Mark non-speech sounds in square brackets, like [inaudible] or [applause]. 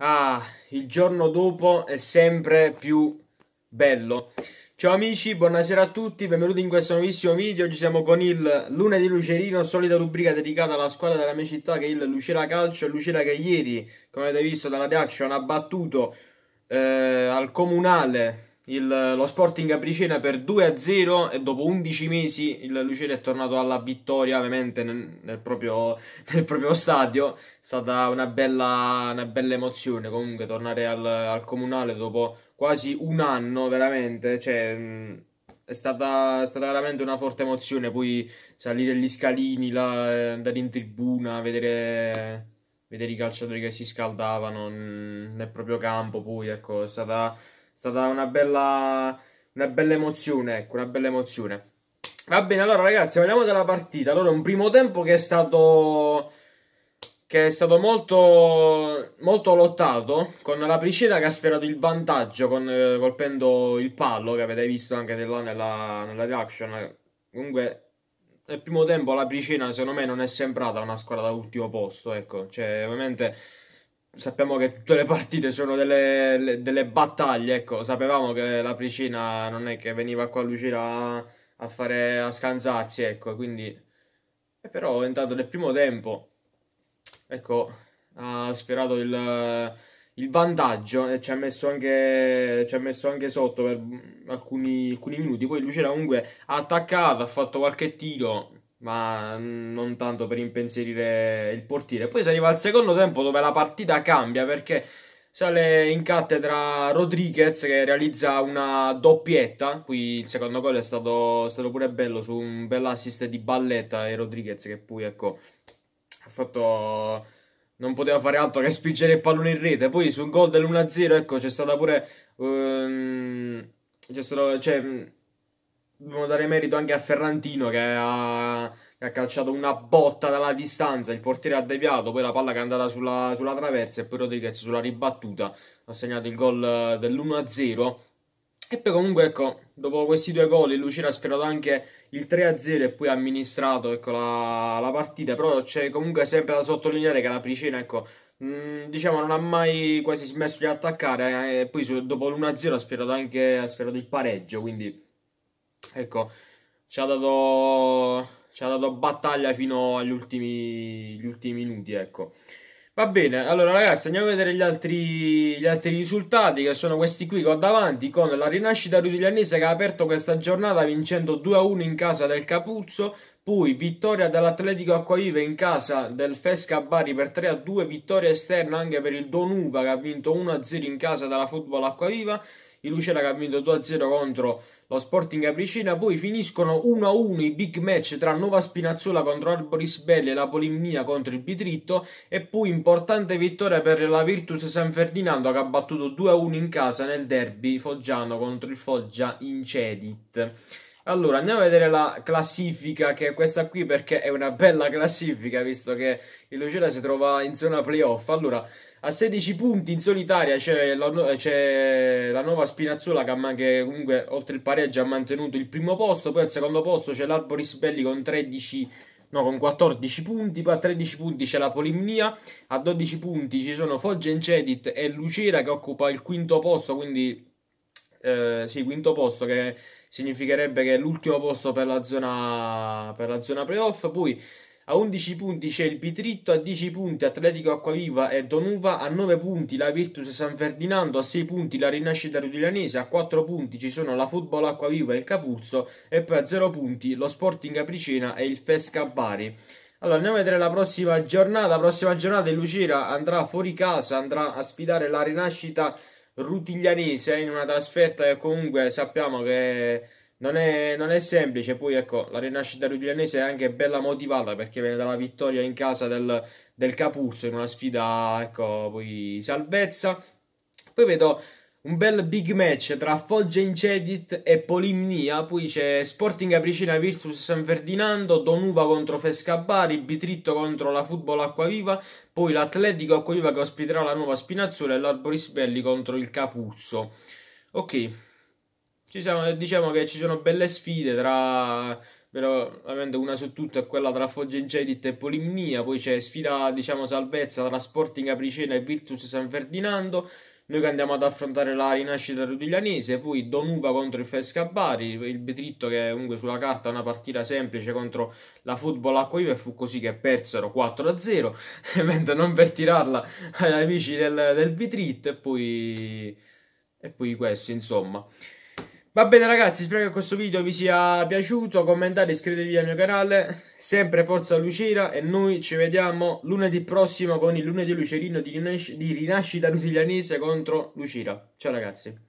Ah, il giorno dopo è sempre più bello. Ciao amici, buonasera a tutti, benvenuti in questo nuovissimo video. Oggi siamo con il lunedì Lucerino, solita rubrica dedicata alla squadra della mia città che è il Lucera Calcio. Lucera che ieri, come avete visto dalla reaction, ha battuto eh, al comunale il, lo Sporting a Apricena per 2-0 e dopo 11 mesi il Lucera è tornato alla vittoria ovviamente nel, nel, proprio, [laughs] nel proprio, stadio, è stata una bella, una bella emozione comunque tornare al, al, comunale dopo quasi un anno veramente, cioè, è, stata, è stata, veramente una forte emozione, poi salire gli scalini, là, andare in tribuna, vedere, vedere i calciatori che si scaldavano nel proprio campo, poi ecco, è stata stata una bella, una bella emozione, ecco, una bella emozione. Va bene, allora ragazzi, parliamo della partita. Allora, un primo tempo che è stato che è stato molto, molto lottato con la Priscilla che ha sferato il vantaggio con, colpendo il pallo che avete visto anche nella, nella, nella reaction comunque nel primo tempo la Priscina, secondo me non è sembrata una squadra da ultimo posto ecco cioè ovviamente sappiamo che tutte le partite sono delle, le, delle battaglie, ecco, sapevamo che la Priscina non è che veniva qua a Lucira a, a, fare, a scansarsi, ecco, quindi... E eh, però intanto nel primo tempo, ecco, ha sperato il, il vantaggio e ci ha messo anche, ci ha messo anche sotto per alcuni, alcuni minuti, poi Lucira comunque ha attaccato, ha fatto qualche tiro, ma non tanto per impensierire il portiere. Poi si arriva al secondo tempo dove la partita cambia perché sale in cattedra Rodriguez che realizza una doppietta. Qui il secondo gol è stato, stato pure bello su un bell'assist di Balletta e Rodriguez che poi ecco ha fatto non poteva fare altro che spingere il pallone in rete. Poi sul gol dell'1-0 ecco c'è stata pure um, c'è stato cioè dobbiamo dare merito anche a Ferrantino che ha, che ha, calciato una botta dalla distanza, il portiere ha deviato, poi la palla che è andata sulla, sulla traversa e poi Rodriguez sulla ribattuta ha segnato il gol dell'1-0. E poi comunque ecco, dopo questi due gol il Lucira ha sfiorato anche il 3-0 e poi ha amministrato ecco, la, la, partita, però c'è comunque sempre da sottolineare che la Pricina ecco, mh, mm, diciamo non ha mai quasi smesso di attaccare eh, e poi su, dopo l'1-0 ha sfiorato anche ha sfiorato il pareggio, quindi Ecco, ci ha dato, ci ha dato battaglia fino agli ultimi, ultimi minuti, ecco. Va bene, allora ragazzi andiamo a vedere gli altri, gli altri, risultati che sono questi qui che ho davanti con la rinascita rudiglianese che ha aperto questa giornata vincendo 2-1 in casa del Capuzzo, poi vittoria dell'Atletico Acquavive in casa del Fesca Bari per 3-2, vittoria esterna anche per il Donuba che ha vinto 1-0 in casa della Football Acquaviva, il Lucera che ha vinto 2-0 contro lo Sporting Capricina, poi finiscono 1-1 i big match tra Nova Spinazzola contro Arboris Belli e la Polimnia contro il Pitritto e poi importante vittoria per la Virtus San Ferdinando che ha battuto 2-1 in casa nel derby foggiano contro il Foggia Incedit. Allora, andiamo a vedere la classifica, che è questa qui, perché è una bella classifica, visto che il Lucera si trova in zona playoff. Allora, a 16 punti in solitaria c'è la, la, nuova Spinazzola che, che, comunque, oltre il pareggio, ha mantenuto il primo posto. Poi al secondo posto c'è l'Arboris Belli con 13 no, con 14 punti, poi a 13 punti c'è la Polimnia, a 12 punti ci sono Foggia Incedit e Lucera che occupa il quinto posto, quindi eh, sì, quinto posto che significherebbe che è l'ultimo posto per la zona, per la zona playoff. Poi a 11 punti c'è il Pitritto, a 10 punti Atletico Acquaviva e Donuva, a 9 punti la Virtus San Ferdinando, a 6 punti la Rinascita Rudilanese, a 4 punti ci sono la Football Acquaviva e il Capuzzo e poi a 0 punti lo Sporting Capricena e il Fesca Bari. Allora andiamo a vedere la prossima giornata, la prossima giornata il Lucera andrà fuori casa, andrà a sfidare la Rinascita Rudilanese Rutiglianese eh, in una trasferta che comunque sappiamo che non è, non è, semplice. Poi ecco, la rinascita rutiglianese è anche bella motivata perché viene dalla vittoria in casa del, del Capuzzo in una sfida, ecco, poi salvezza. Poi vedo un bel big match tra Foggia Incedit e Polimnia, poi c'è Sporting Apricina Virtus San Ferdinando, Donuva contro Fescabari, Bitritto contro la Football Acquaviva, poi l'Atletico Acquaviva che ospiterà la nuova Spinazzola e l'Arborisbelli contro il Capuzzo. Ok, siamo, diciamo che ci sono belle sfide tra però ovviamente una su tutte è quella tra Foggia Incedit e Polimnia, poi c'è sfida diciamo salvezza tra Sporting Apricena e Virtus San Ferdinando, noi che andiamo ad affrontare la rinascita rudiglianese, poi Donuva contro il Fesca Bari, il Betritto che comunque sulla carta è una partita semplice contro la Football Acqua e fu così che persero 4-0, [laughs] mentre non per tirarla agli amici del, del Betritto e poi, e poi questo insomma. Va bene ragazzi, spero che questo video vi sia piaciuto, commentate, iscrivetevi al mio canale, sempre forza Lucera e noi ci vediamo lunedì prossimo con il lunedì lucerino di, rinasc di rinascita lutilianese contro Lucera. Ciao ragazzi.